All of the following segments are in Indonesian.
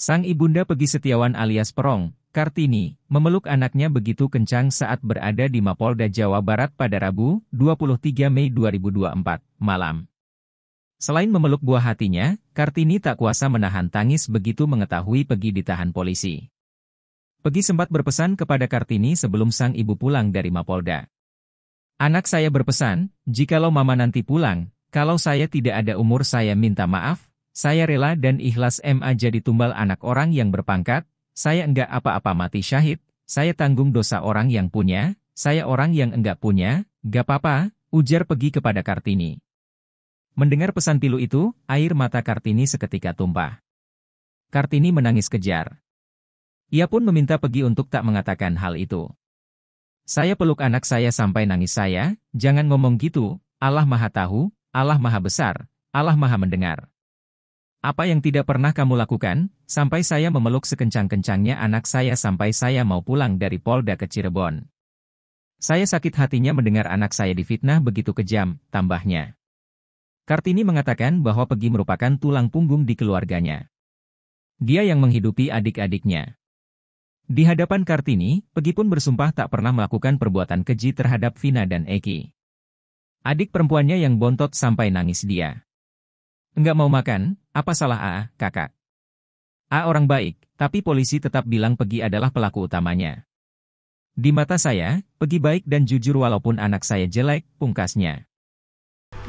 Sang ibunda Pegi Setiawan alias Perong, Kartini, memeluk anaknya begitu kencang saat berada di Mapolda Jawa Barat pada Rabu, 23 Mei 2024, malam. Selain memeluk buah hatinya, Kartini tak kuasa menahan tangis begitu mengetahui Pegi ditahan polisi. Pegi sempat berpesan kepada Kartini sebelum sang ibu pulang dari Mapolda. Anak saya berpesan, jikalau mama nanti pulang, kalau saya tidak ada umur saya minta maaf, saya rela dan ikhlas MA jadi tumbal anak orang yang berpangkat, saya enggak apa-apa mati syahid, saya tanggung dosa orang yang punya, saya orang yang enggak punya, gak apa-apa, ujar pergi kepada Kartini. Mendengar pesan pilu itu, air mata Kartini seketika tumpah. Kartini menangis kejar. Ia pun meminta pergi untuk tak mengatakan hal itu. Saya peluk anak saya sampai nangis saya, jangan ngomong gitu, Allah maha tahu, Allah maha besar, Allah maha mendengar. Apa yang tidak pernah kamu lakukan, sampai saya memeluk sekencang-kencangnya anak saya sampai saya mau pulang dari Polda ke Cirebon. Saya sakit hatinya mendengar anak saya difitnah begitu kejam, tambahnya. Kartini mengatakan bahwa Pegi merupakan tulang punggung di keluarganya. Dia yang menghidupi adik-adiknya. Di hadapan Kartini, Pegi pun bersumpah tak pernah melakukan perbuatan keji terhadap Vina dan Eki. Adik perempuannya yang bontot sampai nangis dia. Enggak mau makan, apa salah A kakak? A orang baik, tapi polisi tetap bilang Pegi adalah pelaku utamanya. Di mata saya, Pegi baik dan jujur walaupun anak saya jelek, pungkasnya.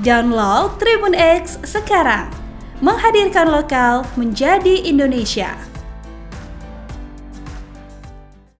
Download Tribun X sekarang. Menghadirkan lokal menjadi Indonesia.